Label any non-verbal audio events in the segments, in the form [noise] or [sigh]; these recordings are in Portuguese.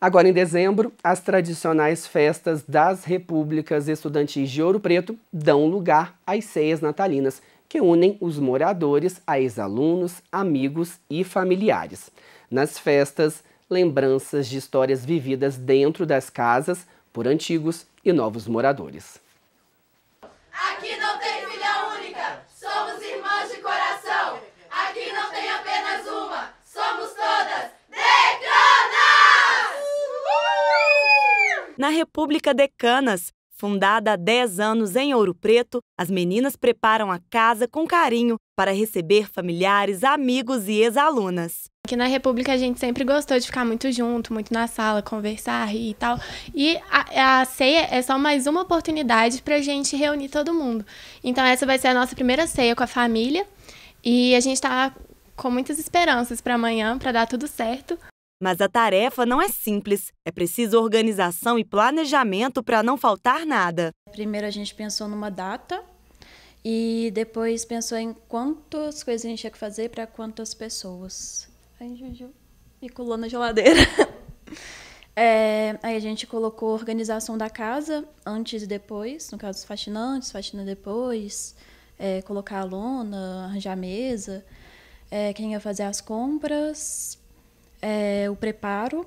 Agora, em dezembro, as tradicionais festas das repúblicas estudantis de Ouro Preto dão lugar às ceias natalinas, que unem os moradores a ex-alunos, amigos e familiares. Nas festas, lembranças de histórias vividas dentro das casas por antigos e novos moradores. Aqui não tem filha única, somos irmãs de coração. Aqui não tem apenas uma, somos todas. Na República Decanas, fundada há 10 anos em Ouro Preto, as meninas preparam a casa com carinho para receber familiares, amigos e ex-alunas. Aqui na República a gente sempre gostou de ficar muito junto, muito na sala, conversar, rir e tal. E a, a ceia é só mais uma oportunidade para a gente reunir todo mundo. Então essa vai ser a nossa primeira ceia com a família e a gente está com muitas esperanças para amanhã, para dar tudo certo. Mas a tarefa não é simples, é preciso organização e planejamento para não faltar nada. Primeiro a gente pensou numa data e depois pensou em quantas coisas a gente tinha que fazer para quantas pessoas. Aí Juju me colou na geladeira. [laughs] É, aí a gente colocou a organização da casa antes e depois, no caso faxinantes, faxina depois, é, colocar a lona, arranjar a mesa, é, quem ia fazer as compras, é, o preparo.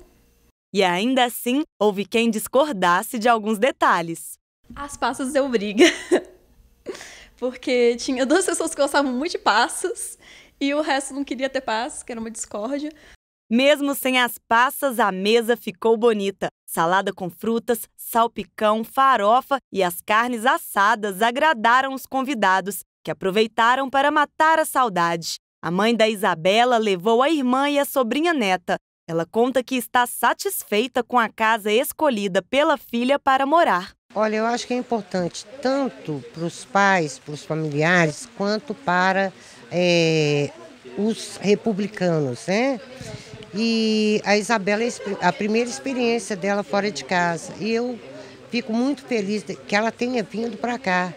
E ainda assim, houve quem discordasse de alguns detalhes. As passas deu briga. [laughs] Porque tinha duas pessoas que gostavam muito de passas e o resto não queria ter passas, que era uma discórdia. Mesmo sem as passas, a mesa ficou bonita. Salada com frutas, salpicão, farofa e as carnes assadas agradaram os convidados, que aproveitaram para matar a saudade. A mãe da Isabela levou a irmã e a sobrinha neta. Ela conta que está satisfeita com a casa escolhida pela filha para morar. Olha, eu acho que é importante tanto para os pais, para os familiares, quanto para é, os republicanos, né? E a Isabela, é a primeira experiência dela fora de casa. E eu fico muito feliz que ela tenha vindo para cá.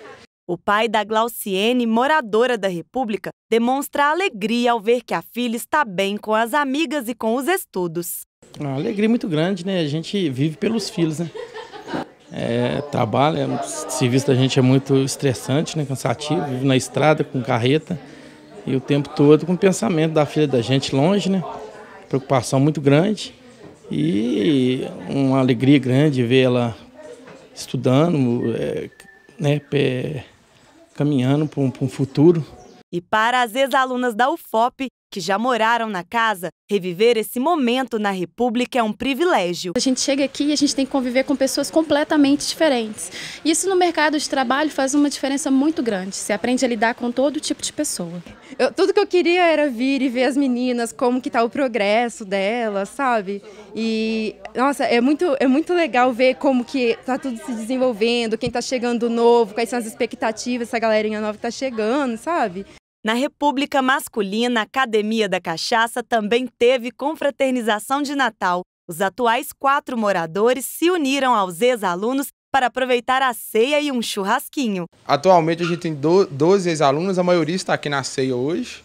O pai da Glauciene, moradora da República, demonstra alegria ao ver que a filha está bem com as amigas e com os estudos. Uma alegria muito grande, né? A gente vive pelos filhos, né? É, trabalha, o serviço da gente é muito estressante, né? cansativo, vive na estrada com carreta e o tempo todo com o pensamento da filha da gente longe, né? Preocupação muito grande e uma alegria grande ver ela estudando, é, né? caminhando para um, um futuro. E para as ex-alunas da UFOP, que já moraram na casa, reviver esse momento na República é um privilégio. A gente chega aqui e a gente tem que conviver com pessoas completamente diferentes. Isso no mercado de trabalho faz uma diferença muito grande. Você aprende a lidar com todo tipo de pessoa. Eu, tudo que eu queria era vir e ver as meninas, como que está o progresso delas, sabe? E nossa, é muito é muito legal ver como que está tudo se desenvolvendo, quem está chegando novo, quais são as expectativas essa galerinha nova que tá chegando, sabe? Na República Masculina, a Academia da Cachaça também teve confraternização de Natal. Os atuais quatro moradores se uniram aos ex-alunos para aproveitar a ceia e um churrasquinho. Atualmente a gente tem 12 ex-alunos, a maioria está aqui na ceia hoje.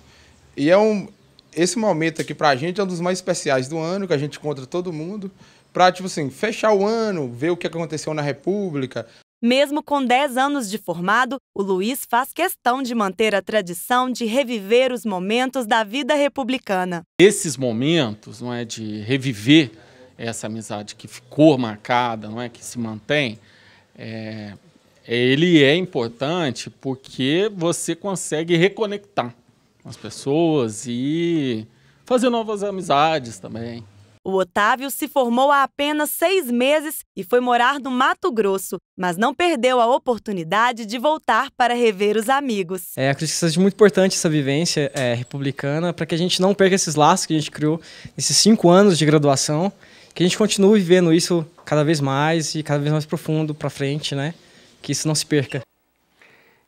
E é um, esse momento aqui para a gente é um dos mais especiais do ano, que a gente encontra todo mundo, para tipo assim, fechar o ano, ver o que aconteceu na República, mesmo com 10 anos de formado, o Luiz faz questão de manter a tradição de reviver os momentos da vida republicana. Esses momentos, não é, de reviver essa amizade que ficou marcada, não é, que se mantém, é, ele é importante porque você consegue reconectar as pessoas e fazer novas amizades também. O Otávio se formou há apenas seis meses e foi morar no Mato Grosso, mas não perdeu a oportunidade de voltar para rever os amigos. É, acredito que seja muito importante essa vivência é, republicana para que a gente não perca esses laços que a gente criou nesses cinco anos de graduação, que a gente continue vivendo isso cada vez mais e cada vez mais profundo para frente, né? Que isso não se perca.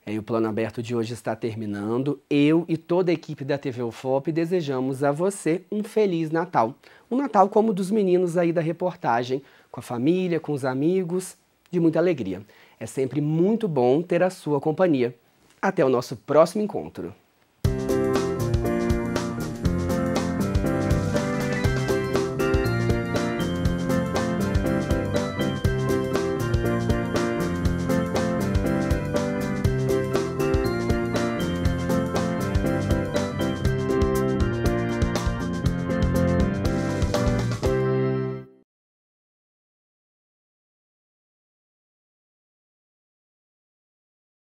É, e o Plano Aberto de hoje está terminando. Eu e toda a equipe da TV UFOP desejamos a você um Feliz Natal. Um Natal como o dos meninos aí da reportagem, com a família, com os amigos, de muita alegria. É sempre muito bom ter a sua companhia. Até o nosso próximo encontro.